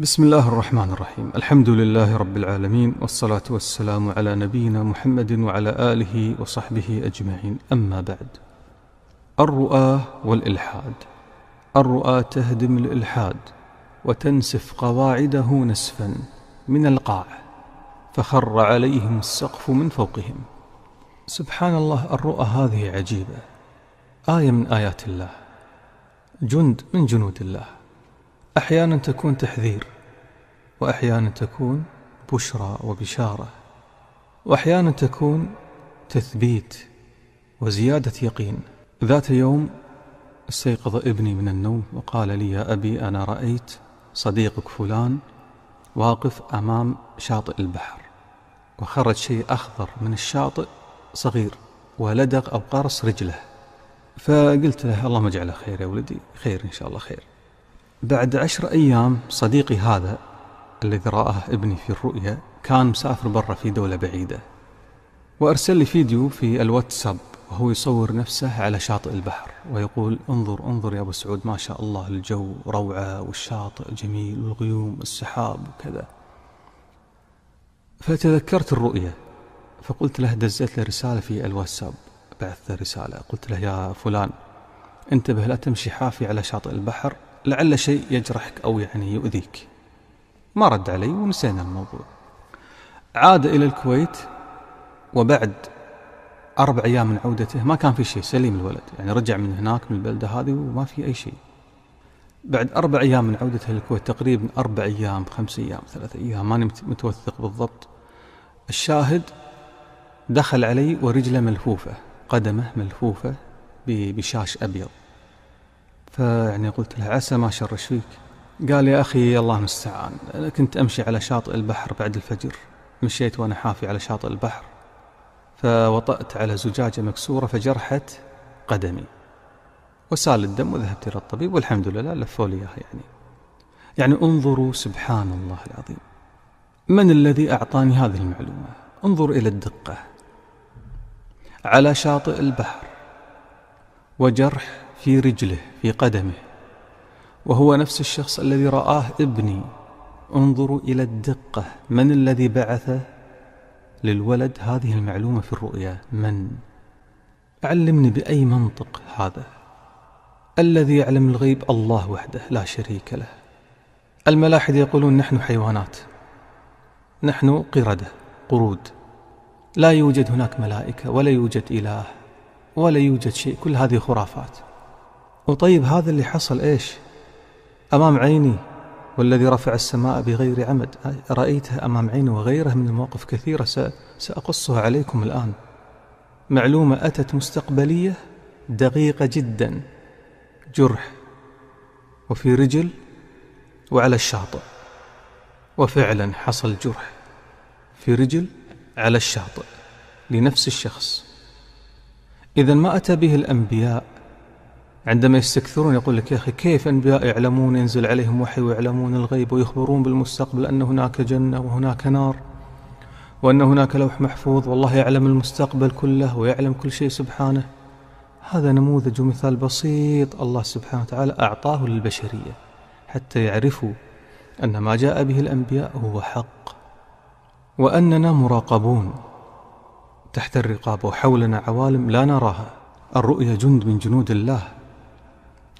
بسم الله الرحمن الرحيم الحمد لله رب العالمين والصلاة والسلام على نبينا محمد وعلى آله وصحبه أجمعين أما بعد الرؤى والإلحاد الرؤى تهدم الإلحاد وتنسف قواعده نسفا من القاع فخر عليهم السقف من فوقهم سبحان الله الرؤى هذه عجيبة آية من آيات الله جند من جنود الله أحيانا تكون تحذير وأحيانا تكون بشرى وبشارة وأحيانا تكون تثبيت وزيادة يقين ذات يوم استيقظ ابني من النوم وقال لي يا أبي أنا رأيت صديقك فلان واقف أمام شاطئ البحر وخرج شيء أخضر من الشاطئ صغير ولدغ أو قرص رجله فقلت له اللهم اجعله خير يا ولدي خير إن شاء الله خير بعد عشر أيام صديقي هذا الذي رآه ابني في الرؤيا كان مسافر برا في دولة بعيدة وأرسل لي فيديو في الواتساب وهو يصور نفسه على شاطئ البحر ويقول انظر انظر يا أبو سعود ما شاء الله الجو روعة والشاطئ جميل والغيوم والسحاب وكذا فتذكرت الرؤية فقلت له دزيت له رسالة في الواتساب بعثت رسالة قلت له يا فلان انتبه لا تمشي حافي على شاطئ البحر لعل شيء يجرحك أو يعني يؤذيك ما رد علي ونسينا الموضوع عاد إلى الكويت وبعد أربع أيام من عودته ما كان في شيء سليم الولد يعني رجع من هناك من البلدة هذه وما في أي شيء بعد أربع أيام من عودته للكويت تقريبا أربع أيام خمس أيام ثلاثة أيام ماني متوثق بالضبط الشاهد دخل علي ورجله ملفوفة قدمه ملفوفة بشاش أبيض فيعني قلت له عسى ما شرش فيك قال يا أخي الله المستعان أنا كنت أمشي على شاطئ البحر بعد الفجر مشيت وأنا حافي على شاطئ البحر فوطأت على زجاجة مكسورة فجرحت قدمي وسال الدم وذهبت إلى الطبيب والحمد لله لفوا لي إياها يعني يعني انظروا سبحان الله العظيم من الذي أعطاني هذه المعلومة انظر إلى الدقة على شاطئ البحر وجرح في رجله في قدمه وهو نفس الشخص الذي رآه ابني انظروا إلى الدقة من الذي بعث للولد هذه المعلومة في الرؤيا من علمني بأي منطق هذا الذي يعلم الغيب الله وحده لا شريك له الملاحد يقولون نحن حيوانات نحن قردة قرود لا يوجد هناك ملائكة ولا يوجد إله ولا يوجد شيء كل هذه خرافات وطيب هذا اللي حصل إيش أمام عيني والذي رفع السماء بغير عمد رايتها أمام عيني وغيره من المواقف كثيرة سأقصها عليكم الآن معلومة أتت مستقبلية دقيقة جدا جرح وفي رجل وعلى الشاطئ وفعلا حصل جرح في رجل على الشاطئ لنفس الشخص إذا ما أتى به الأنبياء عندما يستكثرون يقول لك يا أخي كيف أنبياء يعلمون ينزل عليهم وحي ويعلمون الغيب ويخبرون بالمستقبل أن هناك جنة وهناك نار وأن هناك لوح محفوظ والله يعلم المستقبل كله ويعلم كل شيء سبحانه هذا نموذج ومثال بسيط الله سبحانه وتعالى أعطاه للبشرية حتى يعرفوا أن ما جاء به الأنبياء هو حق وأننا مراقبون تحت الرقاب وحولنا عوالم لا نراها الرؤيا جند من جنود الله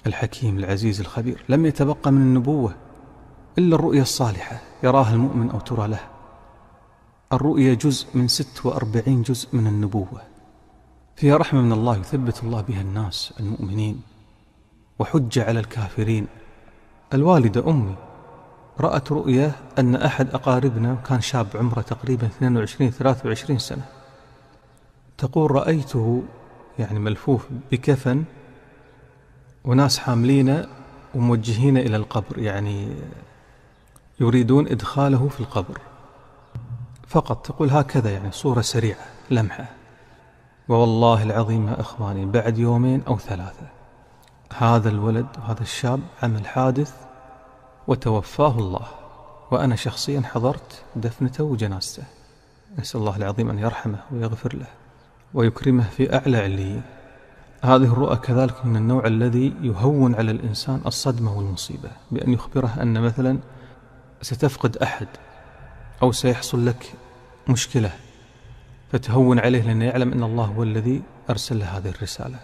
الحكيم العزيز الخبير لم يتبقى من النبوة إلا الرؤيا الصالحة يراها المؤمن أو ترى له الرؤيا جزء من ست وأربعين جزء من النبوة فيها رحمة من الله يثبت الله بها الناس المؤمنين وحجة على الكافرين الوالدة أمي رأت رؤيا أن أحد أقاربنا كان شاب عمره تقريبا 22 23 سنة تقول رأيته يعني ملفوف بكفن وناس حاملينه وموجهينه إلى القبر يعني يريدون إدخاله في القبر فقط تقول هكذا يعني صورة سريعة لمحة ووالله العظيم يا إخواني بعد يومين أو ثلاثة هذا الولد وهذا الشاب عمل حادث وتوفاه الله وأنا شخصيا حضرت دفنته وجنازته نسأل الله العظيم أن يرحمه ويغفر له ويكرمه في أعلى عليين هذه الرؤى كذلك من النوع الذي يهون على الإنسان الصدمة والمصيبة بأن يخبره أن مثلا ستفقد أحد أو سيحصل لك مشكلة فتهون عليه لأنه يعلم أن الله هو الذي أرسل له هذه الرسالة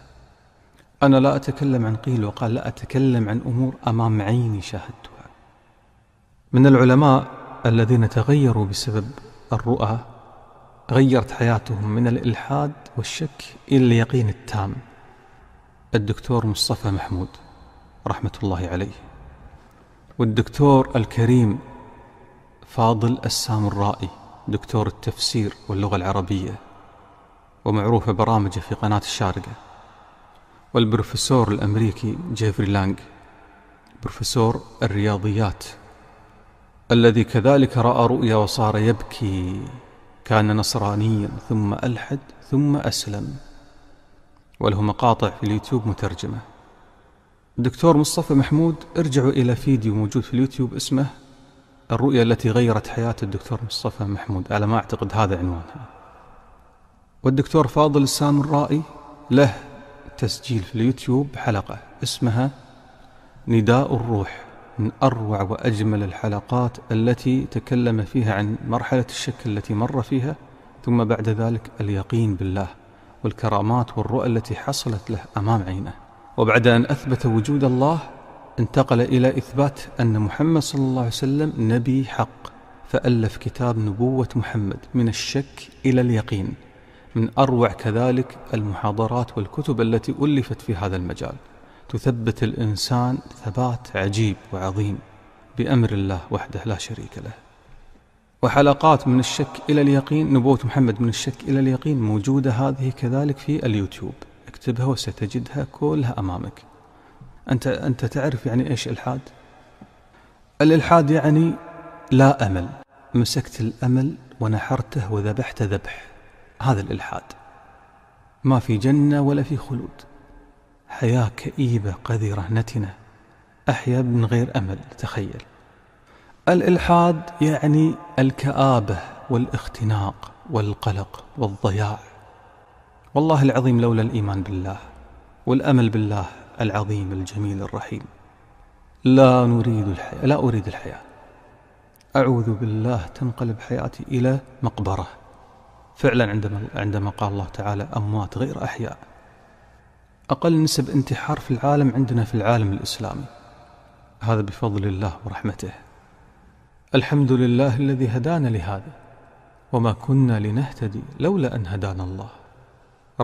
أنا لا أتكلم عن قيل وقال لا أتكلم عن أمور أمام عيني شاهدتها من العلماء الذين تغيروا بسبب الرؤى غيرت حياتهم من الإلحاد والشك إلى اليقين التام الدكتور مصطفى محمود رحمة الله عليه والدكتور الكريم فاضل السامرائي دكتور التفسير واللغة العربية ومعروف برامجه في قناة الشارقة والبروفيسور الأمريكي جيفري لانج بروفيسور الرياضيات الذي كذلك رأى رؤيا وصار يبكي كان نصرانيا ثم ألحد ثم أسلم وله مقاطع في اليوتيوب مترجمة الدكتور مصطفى محمود ارجعوا إلى فيديو موجود في اليوتيوب اسمه الرؤية التي غيرت حياة الدكتور مصطفى محمود على ما أعتقد هذا عنوانها والدكتور فاضل السامرائي له تسجيل في اليوتيوب حلقة اسمها نداء الروح من أروع وأجمل الحلقات التي تكلم فيها عن مرحلة الشك التي مر فيها ثم بعد ذلك اليقين بالله والكرامات والرؤى التي حصلت له أمام عينه وبعد أن أثبت وجود الله انتقل إلى إثبات أن محمد صلى الله عليه وسلم نبي حق فألف كتاب نبوة محمد من الشك إلى اليقين من أروع كذلك المحاضرات والكتب التي ألفت في هذا المجال تثبت الإنسان ثبات عجيب وعظيم بأمر الله وحده لا شريك له وحلقات من الشك إلى اليقين نبوة محمد من الشك إلى اليقين موجودة هذه كذلك في اليوتيوب اكتبها وستجدها كلها أمامك أنت, أنت تعرف يعني إيش إلحاد؟ الإلحاد يعني لا أمل مسكت الأمل ونحرته وذبحت ذبح هذا الإلحاد ما في جنة ولا في خلود حياة كئيبة قذرة نتنة أحيا من غير أمل تخيل الإلحاد يعني الكآبة والاختناق والقلق والضياع والله العظيم لولا الإيمان بالله والأمل بالله العظيم الجميل الرحيم لا نريد الحياة لا أريد الحياة أعوذ بالله تنقلب حياتي إلى مقبرة فعلا عندما عندما قال الله تعالى أموات غير أحياء أقل نسب انتحار في العالم عندنا في العالم الإسلامي هذا بفضل الله ورحمته الحمد لله الذي هدانا لهذا وما كنا لنهتدي لولا أن هدانا الله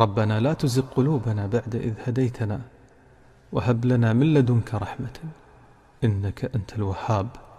ربنا لا تزغ قلوبنا بعد إذ هديتنا وهب لنا من لدنك رحمة إنك أنت الوهاب